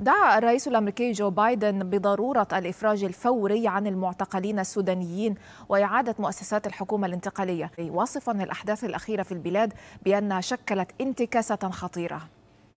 دعا الرئيس الامريكي جو بايدن بضروره الافراج الفوري عن المعتقلين السودانيين واعاده مؤسسات الحكومه الانتقاليه واصفا الاحداث الاخيره في البلاد بانها شكلت انتكاسه خطيره